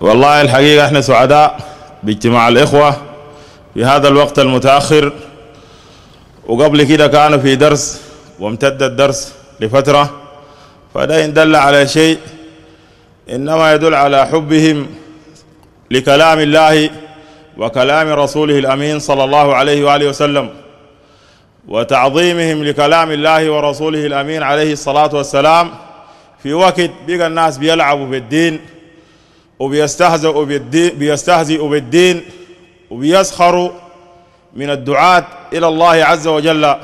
والله الحقيقة احنا سعداء باجتماع الإخوة في هذا الوقت المتأخر وقبل كده كانوا في درس وامتد الدرس لفترة فده إن دل على شيء إنما يدل على حبهم لكلام الله وكلام رسوله الأمين صلى الله عليه وآله وسلم وتعظيمهم لكلام الله ورسوله الأمين عليه الصلاة والسلام في وقت بقى الناس بيلعبوا في الدين وبيستهزئوا بالدين بيستهزئوا بالدين وبيسخروا من الدعاة إلى الله عز وجل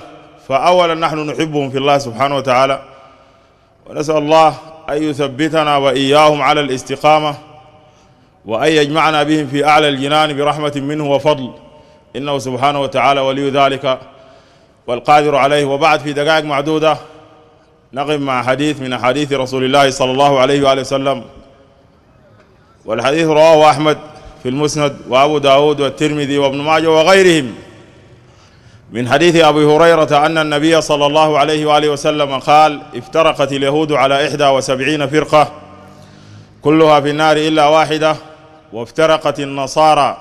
فأولا نحن نحبهم في الله سبحانه وتعالى ونسأل الله أن يثبتنا وإياهم على الاستقامة وأن يجمعنا بهم في أعلى الجنان برحمة منه وفضل إنه سبحانه وتعالى ولي ذلك والقادر عليه وبعد في دقائق معدودة نقف مع حديث من أحاديث رسول الله صلى الله عليه وآله وسلم والحديث رواه أحمد في المسند وأبو داود والترمذي وابن ماجه وغيرهم من حديث أبي هريرة أن النبي صلى الله عليه وآله وسلم قال افترقت اليهود على إحدى وسبعين فرقة كلها في النار إلا واحدة وافترقت النصارى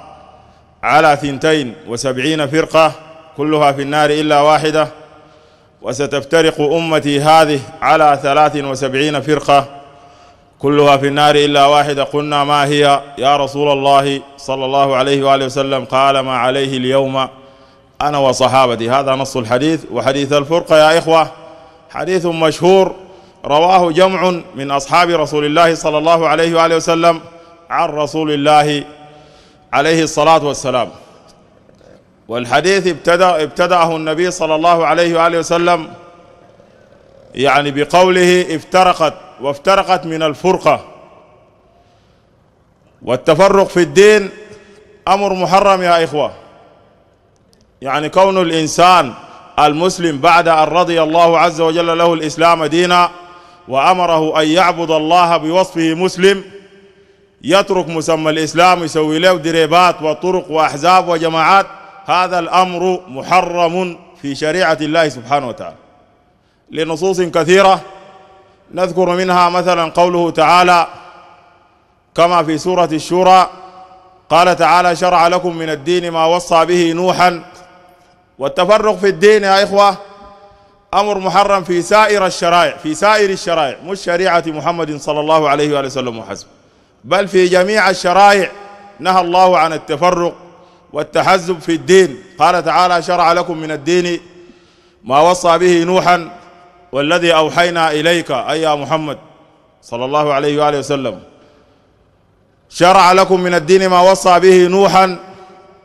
على ثنتين وسبعين فرقة كلها في النار إلا واحدة وستفترق أمتي هذه على ثلاث وسبعين فرقة كلها في النار إلا واحدة قلنا ما هي يا رسول الله صلى الله عليه وآله وسلم قال ما عليه اليوم أنا وصحابتي هذا نص الحديث وحديث الفرقة يا إخوة حديث مشهور رواه جمع من أصحاب رسول الله صلى الله عليه وآله وسلم عن رسول الله عليه الصلاة والسلام والحديث ابتدأ ابتدأه النبي صلى الله عليه وآله وسلم يعني بقوله افترقت وافترقت من الفرقة والتفرق في الدين أمر محرم يا إخوة يعني كون الإنسان المسلم بعد أن رضي الله عز وجل له الإسلام دينا وأمره أن يعبد الله بوصفه مسلم يترك مسمى الإسلام يسوي له دريبات وطرق وأحزاب وجماعات هذا الأمر محرم في شريعة الله سبحانه وتعالى لنصوص كثيرة نذكر منها مثلا قوله تعالى كما في سورة الشورى قال تعالى شرع لكم من الدين ما وصى به نوحا والتفرق في الدين يا إخوة أمر محرم في سائر الشرائع في سائر الشرائع مش شريعة محمد صلى الله عليه وآله وسلم وحسب بل في جميع الشرائع نهى الله عن التفرق والتحزب في الدين قال تعالى شرع لكم من الدين ما وصى به نوحا والذي أوحينا إليك أي يا محمد صلى الله عليه وآله وسلم شرع لكم من الدين ما وصى به نوحا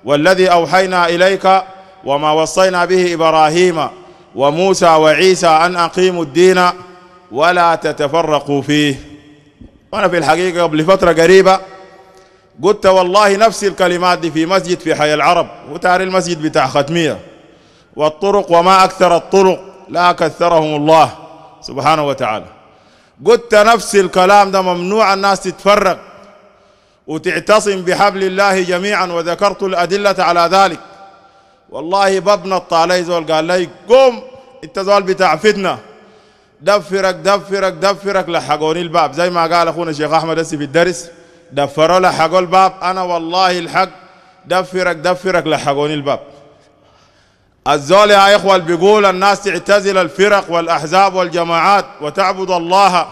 والذي أوحينا إليك وما وصينا به إبراهيم وموسى وعيسى أن أقيموا الدين ولا تتفرقوا فيه وأنا في الحقيقة قبل فترة قريبة قلت والله نفس الكلمات دي في مسجد في حي العرب وتاري المسجد بتاع ختمية والطرق وما أكثر الطرق لا كثرهم الله سبحانه وتعالى قلت نفس الكلام ده ممنوع الناس تتفرق وتعتصم بحبل الله جميعا وذكرت الأدلة على ذلك والله بابنا الطالي زول قال لي قوم انت زول بتاع فتنة دفرك دفرك دفرك لحقوني الباب زي ما قال أخونا الشيخ أحمد هسي في الدرس دفروا لحقوا الباب أنا والله الحق دفرك دفرك لحقوني الباب الزول يا إخوة اللي بيقول الناس تعتزل الفرق والأحزاب والجماعات وتعبد الله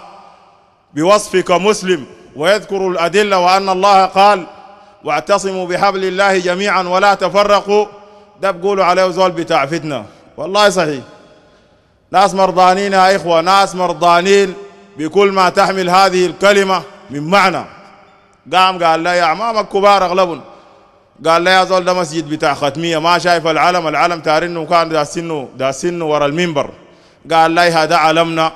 بوصفك مسلم ويذكر الأدلة وأن الله قال واعتصموا بحبل الله جميعا ولا تفرقوا ده بقولوا عليه زول بتاع فتنة والله صحيح ناس مرضانين يا إخوة ناس مرضانين بكل ما تحمل هذه الكلمة من معنى قام قال لا يا أعمامك كبار أغلبهم قال لا يا زول ده مسجد بتاع ختميه ما شايف العلم العلم تارنه كان داسنه داسنه ورا المنبر قال لا هذا علمنا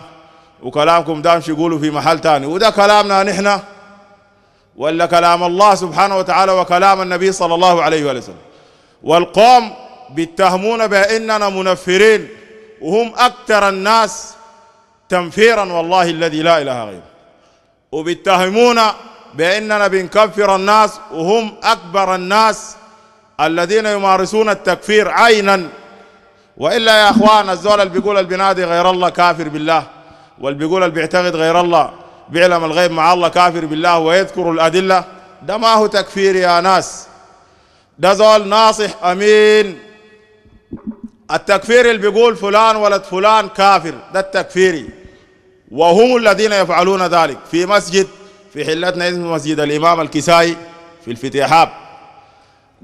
وكلامكم ده مش يقولوا في محل تاني وده كلامنا نحن ولا كلام الله سبحانه وتعالى وكلام النبي صلى الله عليه وسلم والقوم بيتهمون باننا منفرين وهم اكثر الناس تنفيرا والله الذي لا اله غيره وبيتهمونا بأننا بنكفر الناس وهم أكبر الناس الذين يمارسون التكفير عينا وإلا يا أخوان الزول اللي بيقول اللي بينادي غير الله كافر بالله واللي بيقول اللي بيعتقد غير الله بيعلم الغيب مع الله كافر بالله ويذكر الأدلة ده ما هو تكفير يا ناس ده زول ناصح أمين التكفير اللي بيقول فلان ولد فلان كافر ده التكفيري وهم الذين يفعلون ذلك في مسجد في حلتنا اسمه مسجد الإمام الكسائي في الفتيحاب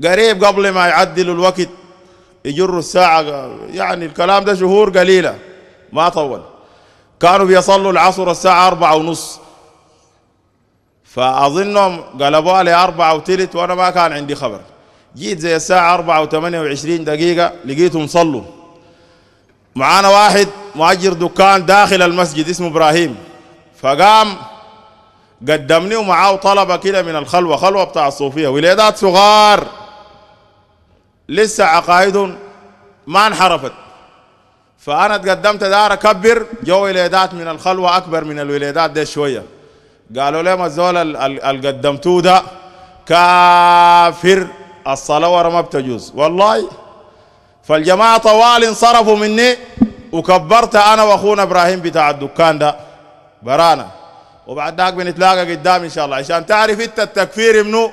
قريب قبل ما يعدلوا الوقت يجروا الساعة يعني الكلام ده شهور قليلة ما طول كانوا بيصلوا العصر الساعة أربعة ونص فأظنهم قلبوها أربعة وتلت وأنا ما كان عندي خبر جيت زي الساعة أربعة وثمانية وعشرين دقيقة لقيتهم صلوا معانا واحد مؤجر دكان داخل المسجد اسمه إبراهيم فقام قدمني ومعاه طلبة كده من الخلوة خلوة بتاع الصوفية ولادات صغار لسه عقائدهم ما انحرفت فأنا تقدمت دار أكبر جو ولادات من الخلوة أكبر من الولادات دي شوية قالوا لي ما الزول اللي قدمتوه ده كافر الصلاة ورا ما بتجوز والله فالجماعة طوال انصرفوا مني وكبرت أنا وأخونا إبراهيم بتاع الدكان ده برانا وبعد ذاك بنتلاقى قدام ان شاء الله عشان تعرف انت التكفير منه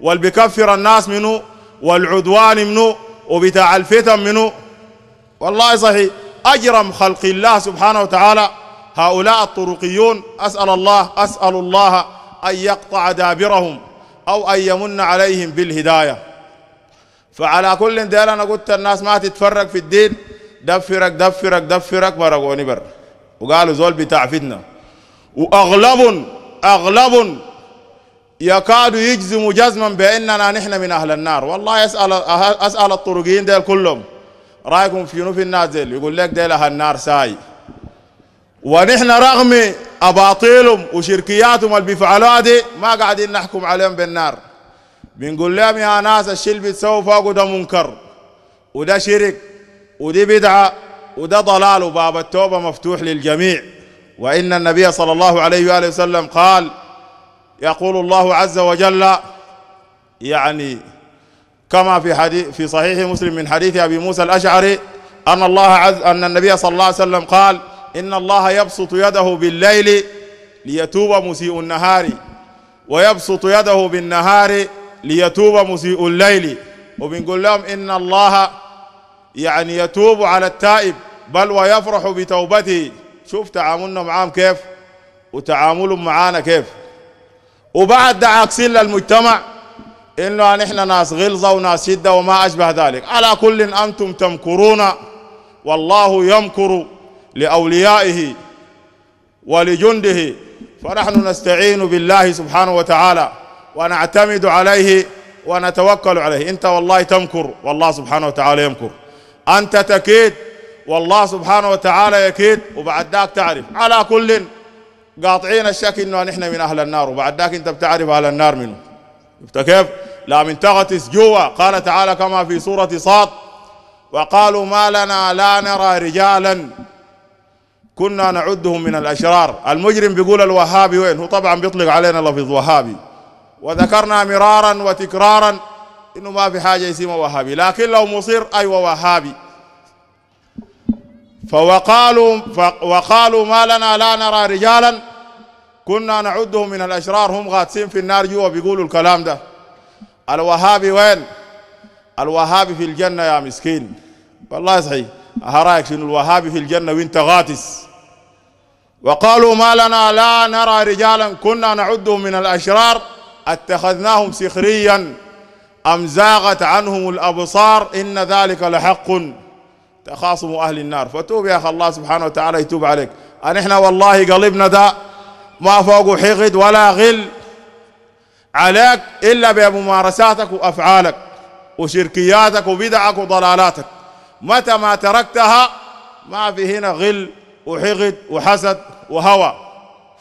والبكفر الناس منه والعدوان منه وبتاع الفتن منه والله صحيح اجرم خلق الله سبحانه وتعالى هؤلاء الطرقيون اسال الله اسال الله ان يقطع دابرهم او ان يمن عليهم بالهدايه فعلى كل ديل انا قلت الناس ما تتفرق في الدين دفرك دفرك دفرك مرقوني بر وقالوا زول بتاع فتنه وأغلب أغلب يكاد يجزم جزما بأننا نحن من أهل النار والله أسأل, أسأل الطرقيين ديل كلهم رأيكم في في الناس ديل يقول لك ديل أهل النار ساي ونحن رغم أباطيلهم وشركياتهم اللي بيفعلوها دي ما قاعدين نحكم عليهم بالنار بنقول لهم يا ناس الشيء اللي بتسووا فوقه ده منكر وده شرك ودي بدعة وده ضلال وباب التوبة مفتوح للجميع وإن النبي صلى الله عليه وآله وسلم قال يقول الله عز وجل يعني كما في حديث في صحيح مسلم من حديث أبي موسى الأشعري أن الله عز أن النبي صلى الله عليه وسلم قال إن الله يبسط يده بالليل ليتوب مسيء النهار ويبسط يده بالنهار ليتوب مسيء الليل وبنقول لهم إن الله يعني يتوب على التائب بل ويفرح بتوبته شوف تعاملنا معاهم كيف وتعاملهم معانا كيف وبعد ده عاكسين للمجتمع انه نحن ناس غلظه وناس شده وما اشبه ذلك على كل إن انتم تمكرون والله يمكر لاوليائه ولجنده فنحن نستعين بالله سبحانه وتعالى ونعتمد عليه ونتوكل عليه انت والله تمكر والله سبحانه وتعالى يمكر انت تكيد والله سبحانه وتعالى يكيد وبعد ذاك تعرف على كل قاطعين الشك انه نحن من اهل النار وبعد ذاك انت بتعرف اهل النار منه شفت كيف؟ لا من تغتس جوا قال تعالى كما في سوره صاد وقالوا ما لنا لا نرى رجالا كنا نعدهم من الاشرار المجرم بيقول الوهابي وين هو طبعا بيطلق علينا لفظ وهابي وذكرنا مرارا وتكرارا انه ما في حاجه اسمها وهابي لكن لو مصير ايوه وهابي فوقالوا وقالوا ما لنا لا نرى رجالا كنا نعدهم من الاشرار هم غاتسين في النار جوا بيقولوا الكلام ده الوهابي وين؟ الوهابي في الجنه يا مسكين والله صحيح هرايك شنو الوهابي في الجنه وانت غاتس وقالوا ما لنا لا نرى رجالا كنا نعدهم من الاشرار اتخذناهم سخريا ام زاغت عنهم الابصار ان ذلك لحق تخاصموا أهل النار فتوب يا أخي الله سبحانه وتعالى يتوب عليك أن إحنا والله قلبنا ده ما فوق حقد ولا غل عليك إلا بممارساتك وأفعالك وشركياتك وبدعك وضلالاتك متى ما تركتها ما في هنا غل وحقد وحسد وهوى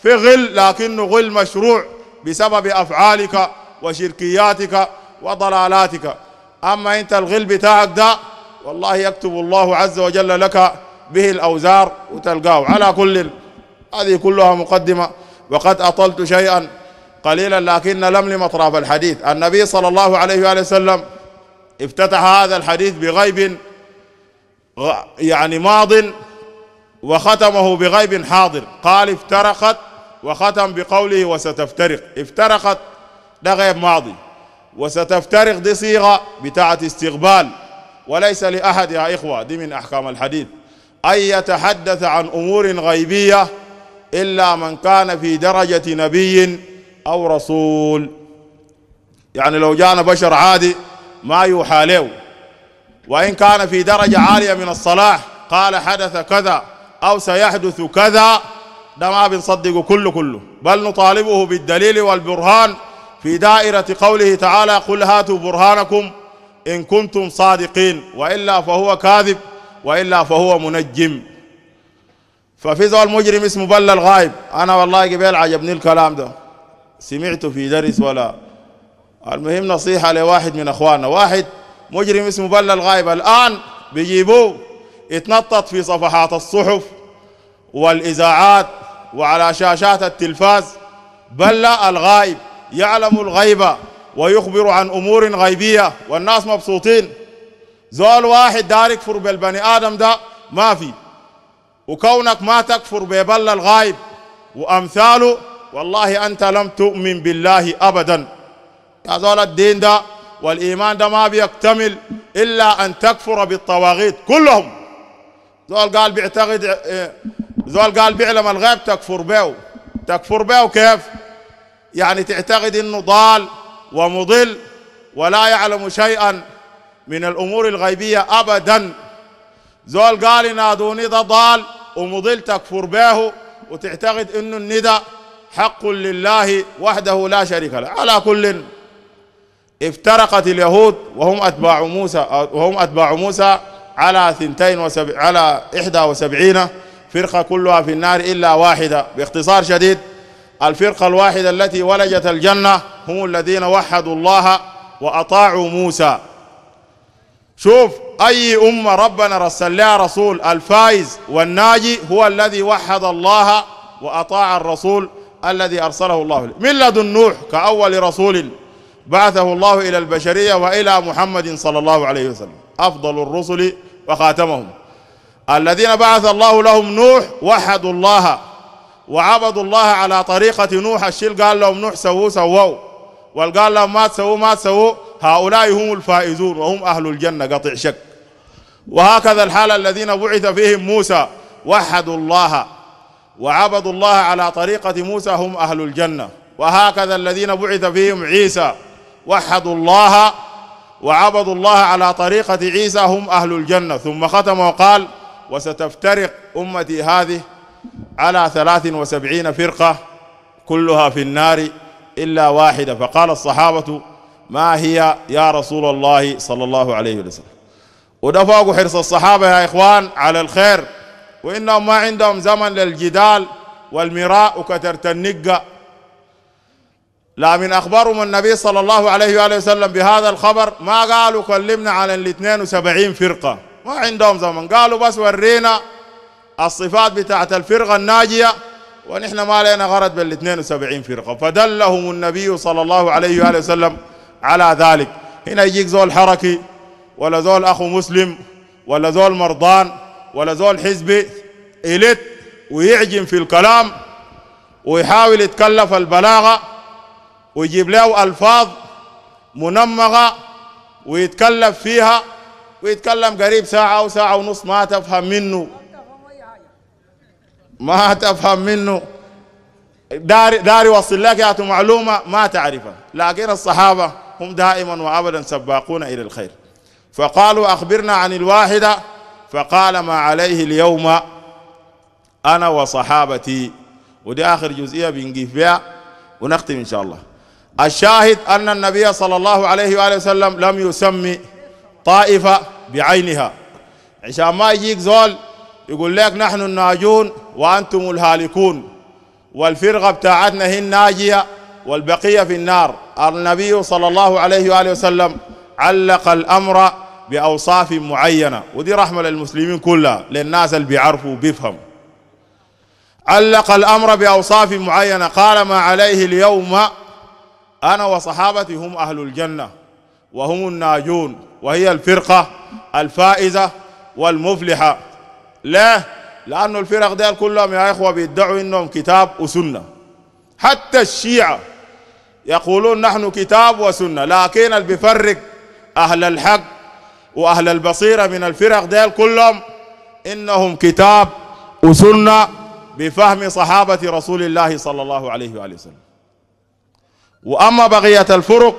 في غل لكنه غل مشروع بسبب أفعالك وشركياتك وضلالاتك أما أنت الغل بتاعك ده والله يكتب الله عز وجل لك به الأوزار وتلقاه على كل هذه كلها مقدمة وقد أطلت شيئا قليلا لكن لم لمطراف الحديث النبي صلى الله عليه وآله وسلم افتتح هذا الحديث بغيب يعني ماض وختمه بغيب حاضر قال افترقت وختم بقوله وستفترق افترقت ده غيب ماضي وستفترق دي صيغة بتاعت استقبال وليس لأحد يا إخوة دي من أحكام الحديث أن يتحدث عن أمور غيبية إلا من كان في درجة نبي أو رسول يعني لو جانا بشر عادي ما يوحى له وإن كان في درجة عالية من الصلاح قال حدث كذا أو سيحدث كذا ده ما بنصدقه كله كله بل نطالبه بالدليل والبرهان في دائرة قوله تعالى قل هاتوا برهانكم إن كنتم صادقين وإلا فهو كاذب وإلا فهو منجم ففي ذو المجرم اسمه بل الغايب أنا والله قبل عجبني الكلام ده سمعته في درس ولا المهم نصيحة لواحد من أخواننا واحد مجرم اسمه بل الغايب الآن بيجيبوه يتنطط في صفحات الصحف والإذاعات وعلى شاشات التلفاز بل الغايب يعلم الغيبة ويخبر عن امور غيبيه والناس مبسوطين زول واحد دارك فر بالبني ادم ده ما في وكونك ما تكفر ببل الغايب وامثاله والله انت لم تؤمن بالله ابدا يا زول الدين ده والايمان ده ما بيكتمل الا ان تكفر بالطواغيت كلهم زول قال بيعتقد زول قال بيعلم الغيب تكفر به تكفر به كيف يعني تعتقد انه ضال ومضل ولا يعلم شيئا من الأمور الغيبية أبدا زول قال نادوني ندى ضال ومضل تكفر به وتعتقد أنه الندى حق لله وحده لا شريك له على كل افترقت اليهود وهم أتباع موسى وهم أتباع موسى على ثنتين وسب... على إحدى وسبعين فرقة كلها في النار إلا واحدة باختصار شديد الفرقة الواحدة التي ولجت الجنة هم الذين وحدوا الله وأطاعوا موسى شوف أي أمة ربنا رسل لها رسول الفائز والناجي هو الذي وحد الله وأطاع الرسول الذي أرسله الله من لدن نوح كأول رسول بعثه الله إلى البشرية وإلى محمد صلى الله عليه وسلم أفضل الرسل وخاتمهم الذين بعث الله لهم نوح وحدوا الله وعبدوا الله على طريقة نوح الشيل قال لهم نوح سووا سووا والقال لهم ما تسووا ما تسووا هؤلاء هم الفائزون وهم أهل الجنة قطع شك وهكذا الحال الذين بعث فيهم موسى وحدوا الله وعبدوا الله على طريقة موسى هم أهل الجنة وهكذا الذين بعث فيهم عيسى وحدوا الله وعبدوا الله على طريقة عيسى هم أهل الجنة ثم ختم وقال وستفترق أمتي هذه على ثلاث وسبعين فرقة كلها في النار إلا واحدة فقال الصحابة ما هي يا رسول الله صلى الله عليه وسلم ودفعوا حرص الصحابة يا إخوان على الخير وإنهم ما عندهم زمن للجدال والمراء وكثرة النقة لا من أخبارهم النبي صلى الله عليه وآله وسلم بهذا الخبر ما قالوا كلمنا على الاثنين وسبعين فرقة ما عندهم زمن قالوا بس ورينا الصفات بتاعت الفرقة الناجية ونحن ما لنا غرض بال 72 فرقة فدلهم النبي صلى الله عليه وآله وسلم على ذلك هنا يجيك زول حركي ولا زول أخو مسلم ولا زول مرضان ولا زول حزبي إلت ويعجم في الكلام ويحاول يتكلف البلاغة ويجيب له ألفاظ منمغة ويتكلف فيها ويتكلم قريب ساعة أو ساعة ونص ما تفهم منه ما تفهم منه داري داري وصل لك معلومة ما تعرفها لكن الصحابة هم دائما وأبدا سباقون إلى الخير فقالوا أخبرنا عن الواحدة فقال ما عليه اليوم أنا وصحابتي ودي آخر جزئية بنجيب بها ونختم إن شاء الله الشاهد أن النبي صلى الله عليه وآله وسلم لم يسمي طائفة بعينها عشان ما يجيك زول يقول لك نحن الناجون وأنتم الهالكون والفرقة بتاعتنا هي الناجية والبقية في النار النبي صلى الله عليه وآله وسلم علق الأمر بأوصاف معينة ودي رحمة للمسلمين كلها للناس اللي بيعرفوا بيفهم علق الأمر بأوصاف معينة قال ما عليه اليوم أنا وصحابتي هم أهل الجنة وهم الناجون وهي الفرقة الفائزة والمفلحة ليه؟ لأنه الفرق ديال كلهم يا إخوة بيدعوا إنهم كتاب وسنة حتى الشيعة يقولون نحن كتاب وسنة لكن اللي بيفرق أهل الحق وأهل البصيرة من الفرق ديال كلهم إنهم كتاب وسنة بفهم صحابة رسول الله صلى الله عليه وآله وسلم وأما بقية الفرق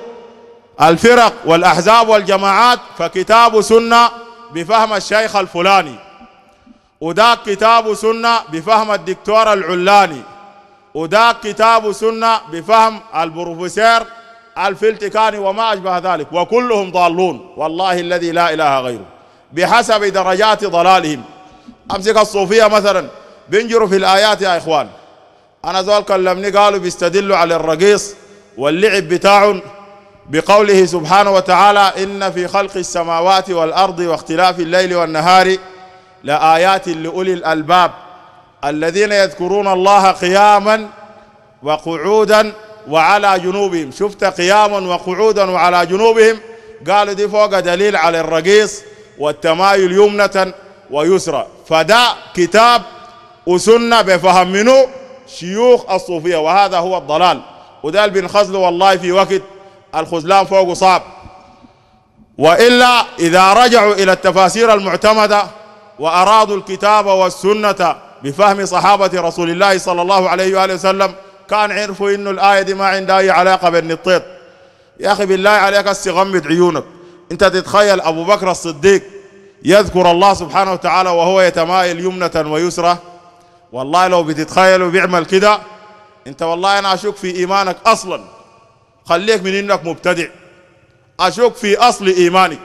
الفرق والأحزاب والجماعات فكتاب سنة بفهم الشيخ الفلاني وذا كتاب سنة بفهم الدكتور العلاني وذا كتاب سنة بفهم البروفيسور الفلتكاني وما أشبه ذلك وكلهم ضالون والله الذي لا إله غيره بحسب درجات ضلالهم أمسك الصوفية مثلا بينجروا في الآيات يا إخوان أنا زول كلمني قالوا بيستدلوا على الرقيص واللعب بتاع بقوله سبحانه وتعالى إن في خلق السماوات والأرض واختلاف الليل والنهار لآيات لأولي الألباب الذين يذكرون الله قياما وقعودا وعلى جنوبهم شفت قياما وقعودا وعلى جنوبهم قالوا دي فوق دليل على الرقيص والتمايل يمنة ويسرى فدا كتاب وسنة بفهم منه شيوخ الصوفية وهذا هو الضلال وده بن خزل والله في وقت الخزلان فوق صعب وإلا إذا رجعوا إلى التفاسير المعتمدة وأرادوا الكتاب والسنة بفهم صحابة رسول الله صلى الله عليه وآله وسلم كان عرفوا إنه الآية دي ما عندها أي علاقة بالنطيط يا أخي بالله عليك استغمد عيونك أنت تتخيل أبو بكر الصديق يذكر الله سبحانه وتعالى وهو يتمايل يمنة ويسرة والله لو بتتخيلوا بيعمل كده أنت والله أنا أشك في إيمانك أصلا خليك من إنك مبتدع أشك في أصل إيمانك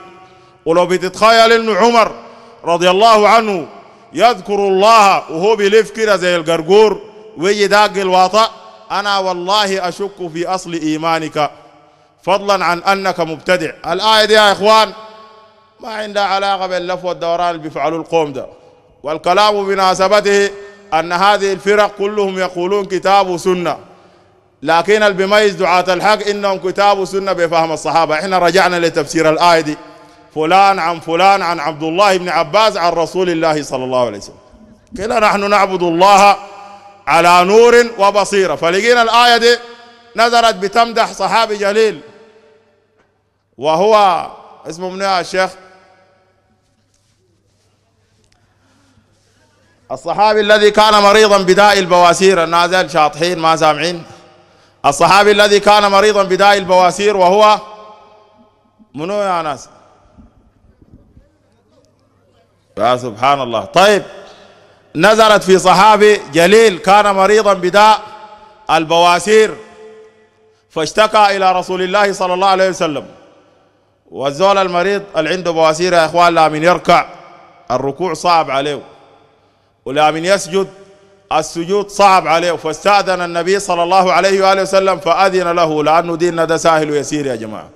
ولو بتتخيل إنه عمر رضي الله عنه يذكر الله وهو بيلف كده زي القرقور ويجي داق الواطأ أنا والله أشك في أصل إيمانك فضلا عن أنك مبتدع الآية دي يا إخوان ما عندها علاقة باللف والدوران اللي بيفعلوا القوم ده والكلام بمناسبته أن هذه الفرق كلهم يقولون كتاب وسنة لكن اللي بيميز دعاة الحق إنهم كتاب وسنة بفهم الصحابة إحنا رجعنا لتفسير الآية دي فلان عن فلان عن عبد الله بن عباس عن رسول الله صلى الله عليه وسلم قيل نحن نعبد الله على نور وبصيرة فلقينا الآية دي نزلت بتمدح صحابي جليل وهو اسمه من يا الشيخ الصحابي الذي كان مريضا بداء البواسير النازل شاطحين ما سامعين الصحابي الذي كان مريضا بداء البواسير وهو منو يا ناس فسبحان الله طيب نزلت في صحابي جليل كان مريضا بداء البواسير فاشتكى الى رسول الله صلى الله عليه وسلم والزول المريض اللي عنده بواسير يا اخوان لا من يركع الركوع صعب عليه ولا من يسجد السجود صعب عليه فاستاذن النبي صلى الله عليه واله وسلم فاذن له لانه ديننا ده سهل ويسير يا جماعه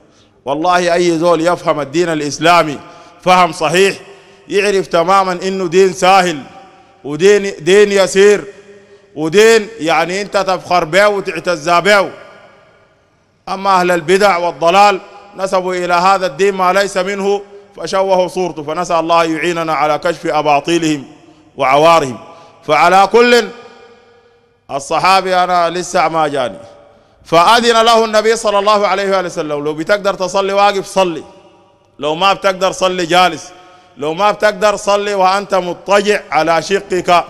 والله اي زول يفهم الدين الاسلامي فهم صحيح يعرف تماما انه دين ساهل ودين دين يسير ودين يعني انت تفخر به وتعتز به اما اهل البدع والضلال نسبوا الى هذا الدين ما ليس منه فشوهوا صورته فنسال الله يعيننا على كشف اباطيلهم وعوارهم فعلى كل الصحابي انا لسه ما جاني فاذن له النبي صلى الله عليه واله وسلم لو بتقدر تصلي واقف صلي لو ما بتقدر صلي جالس لو ما بتقدر صلي وأنت مضطجع على شقك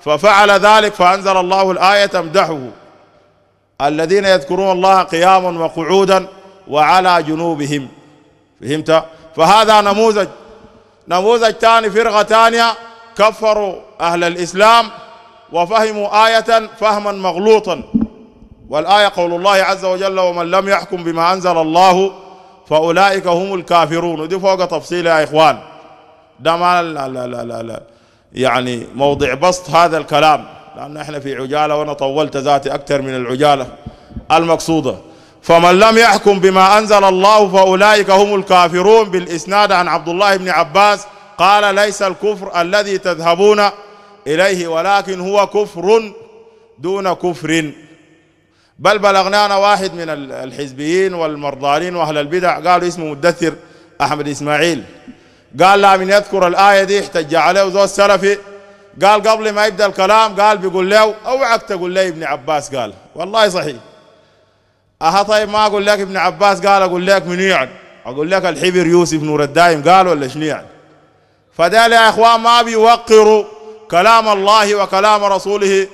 ففعل ذلك فأنزل الله الآية تمدحه الذين يذكرون الله قياما وقعودا وعلى جنوبهم فهمت فهذا نموذج نموذج ثاني فرقة ثانية كفروا أهل الإسلام وفهموا آية فهما مغلوطا والآية قول الله عز وجل ومن لم يحكم بما أنزل الله فأولئك هم الكافرون ودي فوق تفصيل يا إخوان ده ما لا لا لا لا, لا يعني موضع بسط هذا الكلام لأن احنا في عجالة وأنا طولت ذاتي أكثر من العجالة المقصودة فمن لم يحكم بما أنزل الله فأولئك هم الكافرون بالإسناد عن عبد الله بن عباس قال ليس الكفر الذي تذهبون إليه ولكن هو كفر دون كفر بل بلغنانا واحد من الحزبيين والمرضارين وأهل البدع قالوا اسمه مدثر أحمد إسماعيل قال لا من يذكر الآية دي احتج عليه زول السلفي قال قبل ما يبدأ الكلام قال بيقول له اوعك تقول لي ابن عباس قال والله صحيح أها طيب ما أقول لك ابن عباس قال أقول لك من يعني أقول لك الحبر يوسف نور الدايم قال ولا شنو يعني فدال يا إخوان ما بيوقروا كلام الله وكلام رسوله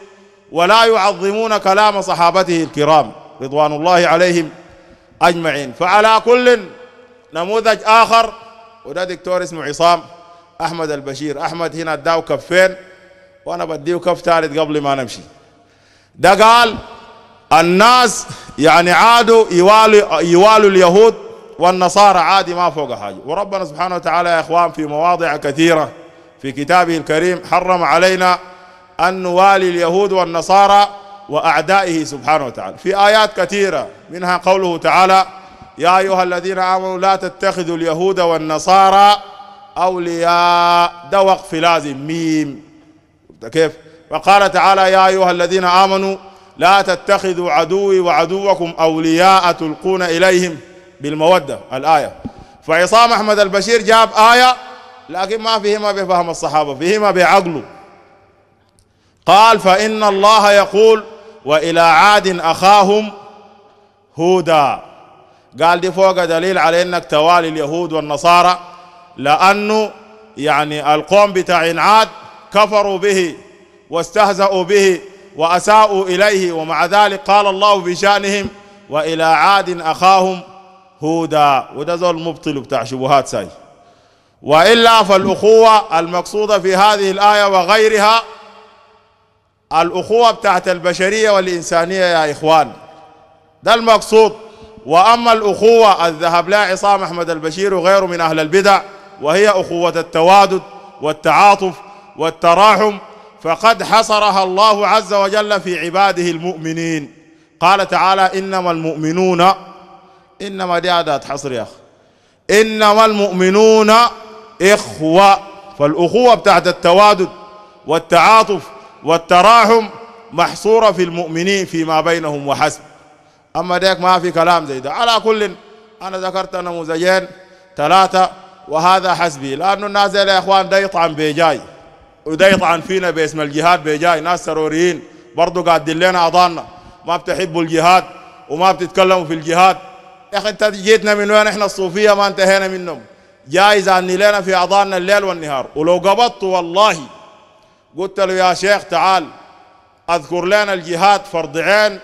ولا يعظمون كلام صحابته الكرام رضوان الله عليهم أجمعين فعلى كل نموذج آخر وده دكتور اسمه عصام احمد البشير احمد هنا اداه كفين وانا بديه كف ثالث قبل ما نمشي ده قال الناس يعني عادوا يوالوا يوالوا اليهود والنصارى عادي ما فوق حاجه وربنا سبحانه وتعالى يا اخوان في مواضع كثيره في كتابه الكريم حرم علينا ان نوالي اليهود والنصارى واعدائه سبحانه وتعالى في ايات كثيره منها قوله تعالى يا أيها الذين آمنوا لا تتخذوا اليهود والنصارى أولياء ده وقف لازم ميم كيف وقال تعالى يا أيها الذين آمنوا لا تتخذوا عدوي وعدوكم أولياء تلقون إليهم بالمودة الآية فعصام أحمد البشير جاب آية لكن ما فيه ما بفهم الصحابة فيه ما بعقله قال فإن الله يقول وإلى عاد أخاهم هودا قال دي فوق دليل على انك توالي اليهود والنصارى لانه يعني القوم بتاع عاد كفروا به واستهزأوا به وأساءوا إليه ومع ذلك قال الله في شأنهم وإلى عاد أخاهم هودا وده زول مبطل بتاع شبهات ساي وإلا فالأخوة المقصودة في هذه الآية وغيرها الأخوة بتاعت البشرية والإنسانية يا إخوان ده المقصود وأما الأخوة الذهب لا عصام أحمد البشير وغيره من أهل البدع وهي أخوة التوادد والتعاطف والتراحم فقد حصرها الله عز وجل في عباده المؤمنين قال تعالى إنما المؤمنون إنما دي عادات حصر يا أخي إنما المؤمنون إخوة فالأخوة بتاعت التوادد والتعاطف والتراحم محصورة في المؤمنين فيما بينهم وحسب أما ديك ما في كلام زي ده على كل أنا ذكرت نموذجين ثلاثة وهذا حسبي لأنه الناس يا إخوان ده يطعن بيجاي وده يطعن فينا باسم الجهاد بيجاي ناس سروريين برضه قاعد لنا أعضاننا ما بتحبوا الجهاد وما بتتكلموا في الجهاد يا أخي أنت جيتنا من وين إحنا الصوفية ما انتهينا منهم جايز أني لنا في أعضاننا الليل والنهار ولو قبضت والله قلت له يا شيخ تعال أذكر لنا الجهاد فرض عين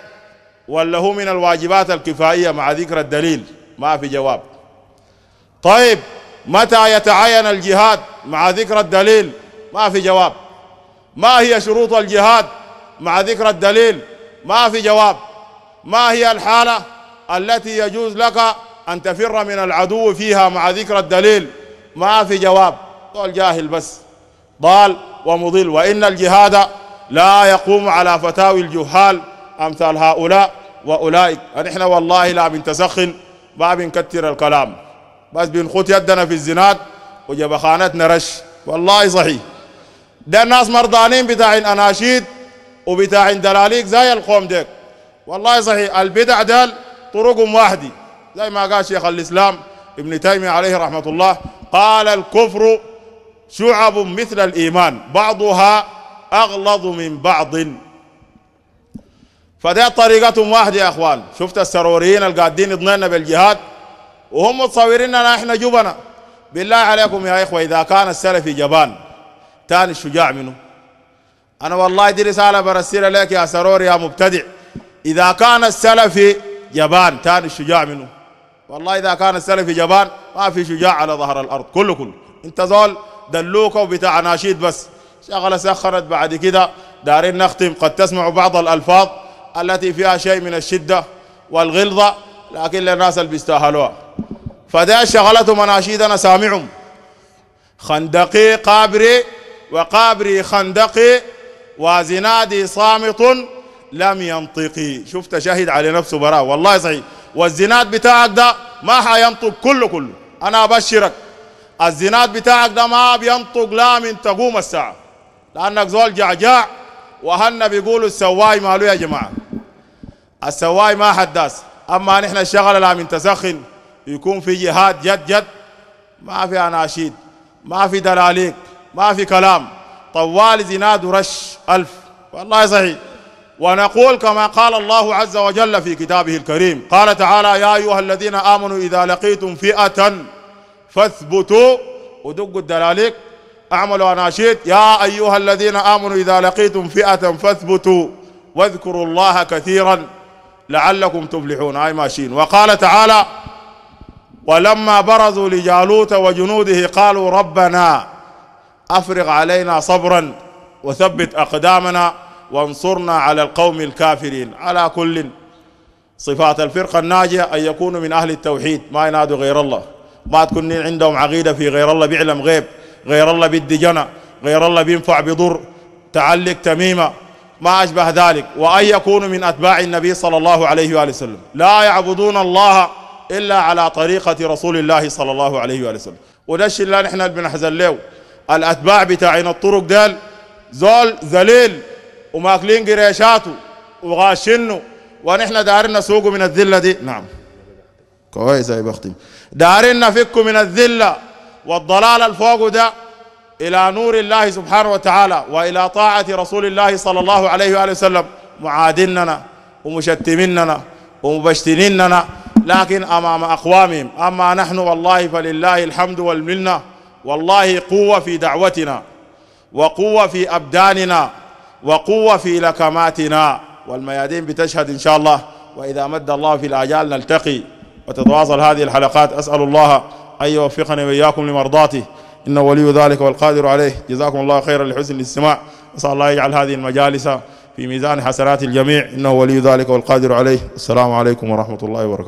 ولا هو من الواجبات الكفائية مع ذكر الدليل ما في جواب طيب متى يتعين الجهاد مع ذكر الدليل ما في جواب ما هي شروط الجهاد مع ذكر الدليل ما في جواب ما هي الحالة التي يجوز لك أن تفر من العدو فيها مع ذكر الدليل ما في جواب قال جاهل بس ضال ومضل وإن الجهاد لا يقوم على فتاوي الجهال أمثال هؤلاء وأولئك نحن والله لا بنتسخن ما بنكتر الكلام بس بنخوت يدنا في الزناد وجبخانتنا رش والله صحيح ده الناس مرضانين بتاع اناشيد وبتاع دلاليك زي القوم ديك والله صحيح البدع دال طرقهم واحدة زي ما قال شيخ الإسلام ابن تيمية عليه رحمة الله قال الكفر شعب مثل الإيمان بعضها أغلظ من بعض فده طريقتهم واحدة يا اخوان شفت السروريين القادين يضنينا بالجهاد وهم متصوريننا احنا جبنا بالله عليكم يا اخوة اذا كان السلفي جبان تاني الشجاع منه انا والله دي رسالة برسلها لك يا سرور يا مبتدع اذا كان السلفي جبان تاني الشجاع منه والله اذا كان السلفي جبان ما في شجاع على ظهر الارض كله كله انت زول دلوكه وبتاع ناشيد بس شغله سخرت بعد كده دارين نختم قد تسمع بعض الالفاظ التي فيها شيء من الشدة والغلظة لكن للناس اللي بيستاهلوها فدا شغلته مناشيدنا سامعهم خندقي قابري وقابري خندقي وزنادي صامت لم ينطقي شفت شهد على نفسه براه والله صحيح والزناد بتاعك ده ما حينطق كله كله انا ابشرك الزناد بتاعك ده ما بينطق لا من تقوم الساعه لانك زول جعجاع وهن بيقولوا السواي ماله يا جماعه السواي ما حداس اما نحن الشغله لا من تسخن يكون في جهاد جد جد ما في اناشيد ما في دلاليك ما في كلام طوال زناد رش ألف والله صحيح ونقول كما قال الله عز وجل في كتابه الكريم قال تعالى يا أيها الذين آمنوا إذا لقيتم فئة فاثبتوا ودقوا الدلاليك اعملوا أناشيد يا أيها الذين آمنوا إذا لقيتم فئة فاثبتوا واذكروا الله كثيرا لعلكم تفلحون هاي ماشيين وقال تعالى ولما برزوا لجالوت وجنوده قالوا ربنا افرغ علينا صبرا وثبت اقدامنا وانصرنا على القوم الكافرين على كل صفات الفرقه الناجيه ان يكونوا من اهل التوحيد ما ينادوا غير الله ما تكون عندهم عقيده في غير الله بيعلم غيب غير الله بيدي جنى غير الله بينفع بضر تعلق تميمه ما أشبه ذلك وأن يكونوا من أتباع النبي صلى الله عليه وآله وسلم لا يعبدون الله إلا على طريقة رسول الله صلى الله عليه وآله وسلم وده الشيء اللي نحن بنحزن له الأتباع بتاعين الطرق دال زول ذليل وماكلين قريشاته وغاشنه ونحن دارنا سوق من الذلة دي نعم كويس يا بختي دارنا فكوا من الذلة والضلال الفوق ده إلى نور الله سبحانه وتعالى وإلى طاعة رسول الله صلى الله عليه وآله وسلم معادننا ومشتمننا ومبشتنننا لكن أمام أقوامهم أما نحن والله فلله الحمد والمنة والله قوة في دعوتنا وقوة في أبداننا وقوة في لكماتنا والميادين بتشهد إن شاء الله وإذا مد الله في الآجال نلتقي وتتواصل هذه الحلقات أسأل الله أن يوفقني وإياكم لمرضاته إنه ولي ذلك والقادر عليه جزاكم الله خيرا لحسن الاستماع أسأل الله يجعل هذه المجالس في ميزان حسنات الجميع إنه ولي ذلك والقادر عليه السلام عليكم ورحمة الله وبركاته